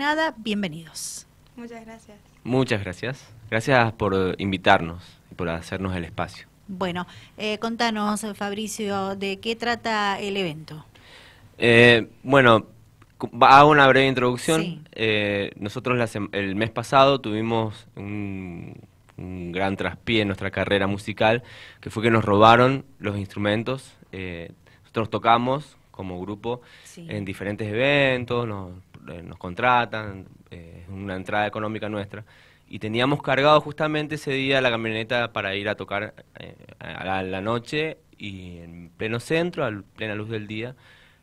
Nada, bienvenidos. Muchas gracias. Muchas gracias. Gracias por invitarnos y por hacernos el espacio. Bueno, eh, contanos, Fabricio, ¿de qué trata el evento? Eh, bueno, hago una breve introducción. Eh, nosotros el mes pasado tuvimos un, gran traspié en nuestra carrera musical, que fue que nos robaron los instrumentos. Eh, nosotros tocamos como grupo en diferentes eventos, nos eh, nos contratan, eh, es una entrada económica nuestra. Y teníamos cargado justamente ese día la camioneta para ir a tocar eh, a la, noche y en pleno centro, a plena luz del día,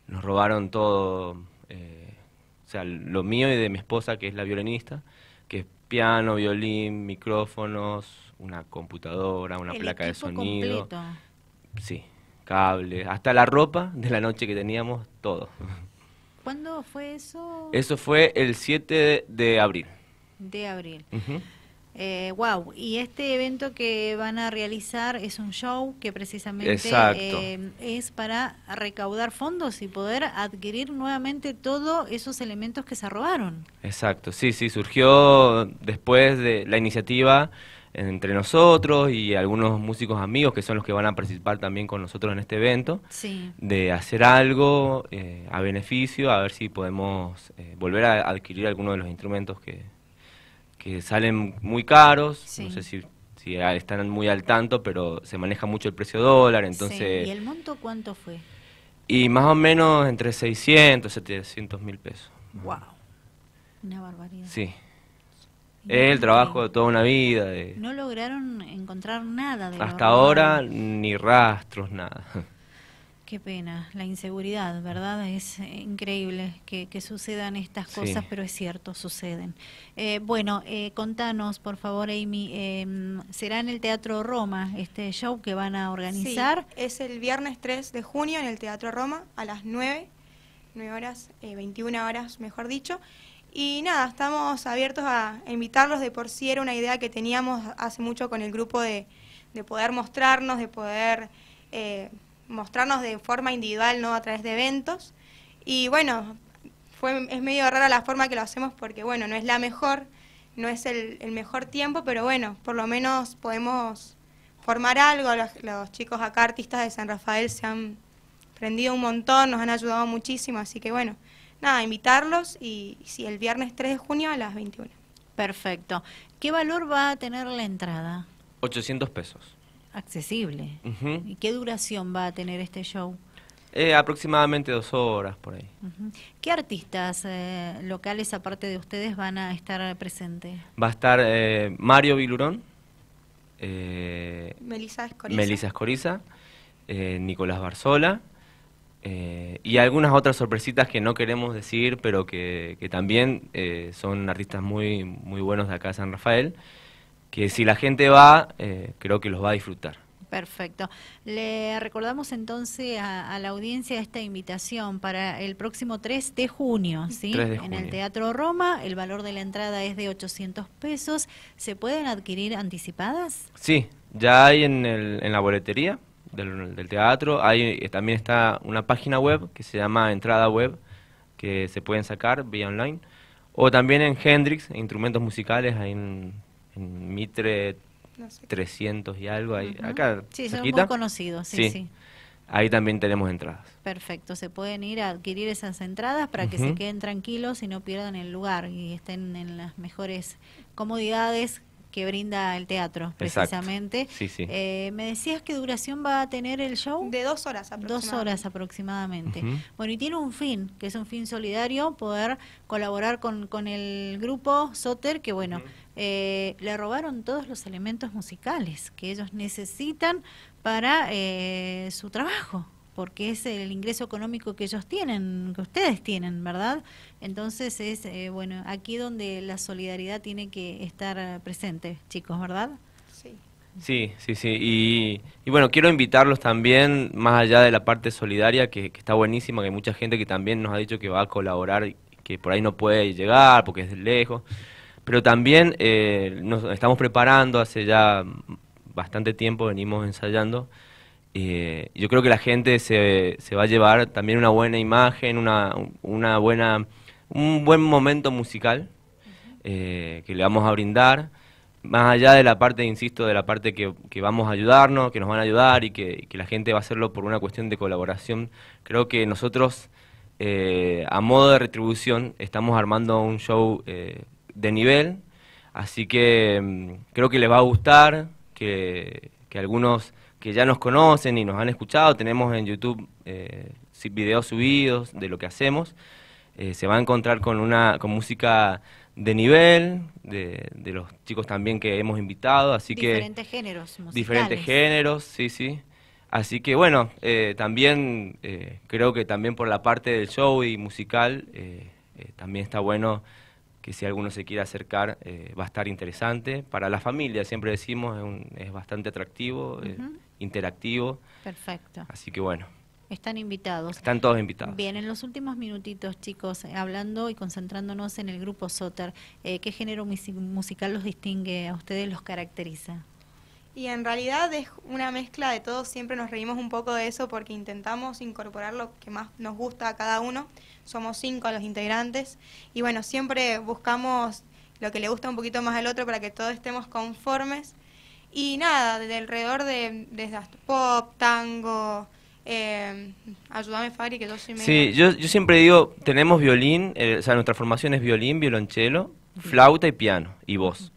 nos robaron todo, o sea, lo mío y de mi esposa, que es la violinista, que es piano, violín, micrófonos, una computadora, una placa de sonido. Completo. Sí, cables, hasta la ropa de la noche que teníamos, todo. ¿Cuándo fue eso? Eso fue el 7 de abril. De abril. wow, eh, y este evento que van a realizar es un show que precisamente eh, es para recaudar fondos y poder adquirir nuevamente todos esos elementos que se robaron. Exacto, sí, sí, surgió después de la iniciativa entre nosotros y algunos músicos amigos que son los que van a participar también con nosotros en este evento, de hacer algo eh, a beneficio, a ver si podemos eh, volver a adquirir algunos de los instrumentos que, salen muy caros, no sé si, si, están muy al tanto, pero se maneja mucho el precio dólar, entonces... ¿Y el monto cuánto fue? Y más o menos entre 600, 700 mil pesos. ¡Wow! Una barbaridad. Sí el trabajo de toda una vida. No lograron encontrar nada de Hasta ahora ni rastros, nada. Qué pena, la inseguridad, ¿verdad? Es increíble que, sucedan estas cosas, pero es cierto, suceden. Eh, bueno, eh, contanos, por favor, Amy, em, ¿será en el Teatro Roma este show que van a organizar? es el viernes 3 de junio en el Teatro Roma a las 9, 9 horas, 21 eh, horas, mejor dicho. Y nada, estamos abiertos a invitarlos, de por sí era una idea que teníamos hace mucho con el grupo de, de poder mostrarnos, de poder eh, mostrarnos de forma individual, ¿no? A través de eventos. Y bueno, fue, es medio rara la forma que lo hacemos porque, bueno, no es la mejor, no es el, mejor tiempo, pero bueno, por lo menos podemos formar algo. los, chicos acá, artistas de San Rafael, se han prendido un montón, nos han ayudado muchísimo, así que bueno, nada, invitarlos y, si el viernes 3 de junio a las 21. Perfecto. ¿Qué valor va a tener la entrada? 800 pesos. Accesible. ¿Y qué duración va a tener este show? Eh, aproximadamente dos horas por ahí. ¿Qué artistas eh, locales, aparte de ustedes, van a estar presentes? Va a estar eh, Mario Vilurón, Melisa Escoriza Nicolás Barzola, eh, y algunas otras sorpresitas que no queremos decir, pero que, también eh, son artistas muy, muy buenos de acá de San Rafael, que si la gente va, eh, creo que los va a disfrutar. Perfecto. Le recordamos entonces a, la audiencia esta invitación para el próximo 3 de junio, ¿sí? En el Teatro Roma, el valor de la entrada es de 800 pesos. ¿Se pueden adquirir anticipadas? Sí, ya hay en, en la boletería del, teatro. Hay, eh, también está una página web que se llama Entrada Web, que se pueden sacar vía online. O también en Hendrix, instrumentos musicales, hay en, Mitre 300 y algo. Ahí, son muy conocidos, Ahí también tenemos entradas. Perfecto, se pueden ir a adquirir esas entradas para que se queden tranquilos y no pierdan el lugar y estén en las mejores comodidades que brinda el teatro, precisamente. Eh, me decías que duración va a tener el show. De dos horas aproximadamente. Dos horas aproximadamente. Bueno, y tiene un fin, que es un fin solidario, poder colaborar con, con el grupo Soter, que bueno, eh, le robaron todos los elementos musicales que ellos necesitan para eh, su trabajo porque es el ingreso económico que ellos tienen, que ustedes tienen, ¿verdad? Entonces es, eh, bueno, aquí donde la solidaridad tiene que estar presente, chicos, ¿verdad? Sí. Sí, sí, Y, bueno, quiero invitarlos también, más allá de la parte solidaria, que, está buenísima, que hay mucha gente que también nos ha dicho que va a colaborar, que por ahí no puede llegar porque es lejos. Pero también eh, nos estamos preparando, hace ya bastante tiempo venimos ensayando eh, yo creo que la gente se, va a llevar también una buena imagen, una, buena, un buen momento musical eh, que le vamos a brindar, más allá de la parte, insisto, de la parte que, vamos a ayudarnos, que nos van a ayudar y que, la gente va a hacerlo por una cuestión de colaboración. Creo que nosotros, eh, a modo de retribución, estamos armando un show de nivel, así que mm, creo que les va a gustar, que, que algunos que ya nos conocen y nos han escuchado, tenemos en YouTube eh, videos subidos de lo que hacemos, eh, se va a encontrar con, una, con música de nivel, de, los chicos también que hemos invitado, así diferentes que... Diferentes géneros Diferentes géneros, sí, sí. Así que bueno, eh, también creo que también por la parte del show y musical, también está bueno que si alguno se quiere acercar, va a estar interesante. Para la familia, siempre decimos, es, es bastante atractivo interactivo. Perfecto. Así que bueno. Están invitados. Están todos invitados. Bien, en los últimos minutitos, chicos, eh, hablando y concentrándonos en el grupo Soter, eh, ¿qué género musical los distingue a ustedes, los caracteriza? Y en realidad es una mezcla de todos, siempre nos reímos un poco de eso porque intentamos incorporar lo que más nos gusta a cada uno. Somos cinco los integrantes y bueno, siempre buscamos lo que le gusta un poquito más al otro para que todos estemos conformes y nada, desde alrededor de desde pop, tango, eh, ayúdame Fari que yo soy medio... Sí, yo, yo siempre digo, tenemos violín, eh, o sea, nuestra formación es violín, violonchelo, flauta y piano, y voz.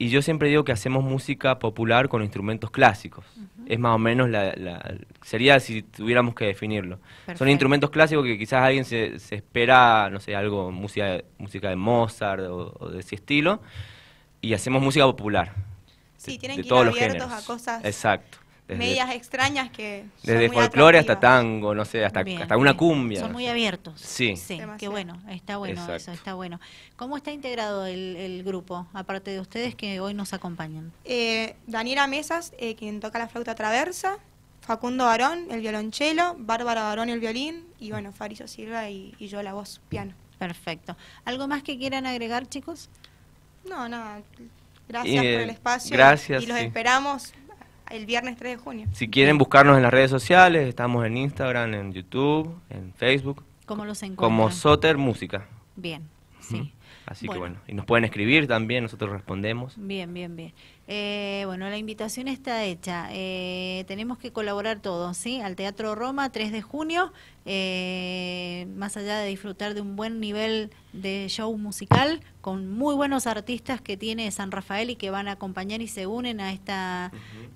Y yo siempre digo que hacemos música popular con instrumentos clásicos. Es más o menos la, Sería si tuviéramos que definirlo. Son instrumentos clásicos que quizás alguien se, se, espera, no sé, algo, música, música de Mozart o de ese estilo. Y hacemos música popular. Sí, tienen que ir abiertos a cosas. Exacto. medias extrañas que. desde folclore hasta tango, no sé, hasta, hasta una cumbia. Son muy abiertos. Sí. qué bueno, está bueno eso, está bueno. ¿Cómo está integrado el, grupo, aparte de ustedes que hoy nos acompañan? Eh, Daniela Mesas, eh, quien toca la flauta traversa. Facundo Barón, el violonchelo, Bárbara Barón, el violín, y bueno, Fariso Silva y, yo la voz, piano. Perfecto. ¿Algo más que quieran agregar, chicos? No, nada. No. Gracias por el espacio. Y los esperamos el viernes 3 de junio. Si quieren buscarnos en las redes sociales, estamos en Instagram, en YouTube, en Facebook. ¿Cómo los encuentran? Como Soter Música. Bien, sí. Así que bueno, y nos pueden escribir también, nosotros respondemos. Bien, bien, bien. Eh, bueno, la invitación está hecha. Eh, tenemos que colaborar todos, ¿sí? Al Teatro Roma, 3 de junio, eh, más allá de disfrutar de un buen nivel de show musical, con muy buenos artistas que tiene San Rafael y que van a acompañar y se unen a esta,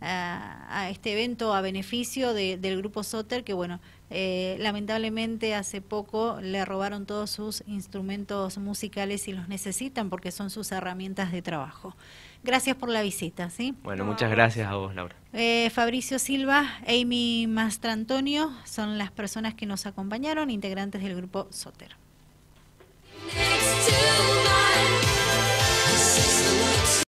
a, este evento a beneficio de, del grupo Soter, que bueno, eh, lamentablemente hace poco le robaron todos sus instrumentos musicales y los necesitan porque son sus herramientas de trabajo. Gracias por la visita, ¿sí? Bueno, muchas gracias a vos, Laura. Eh, Fabricio Silva, Amy Mastrantonio son las personas que nos acompañaron, integrantes del grupo Soter.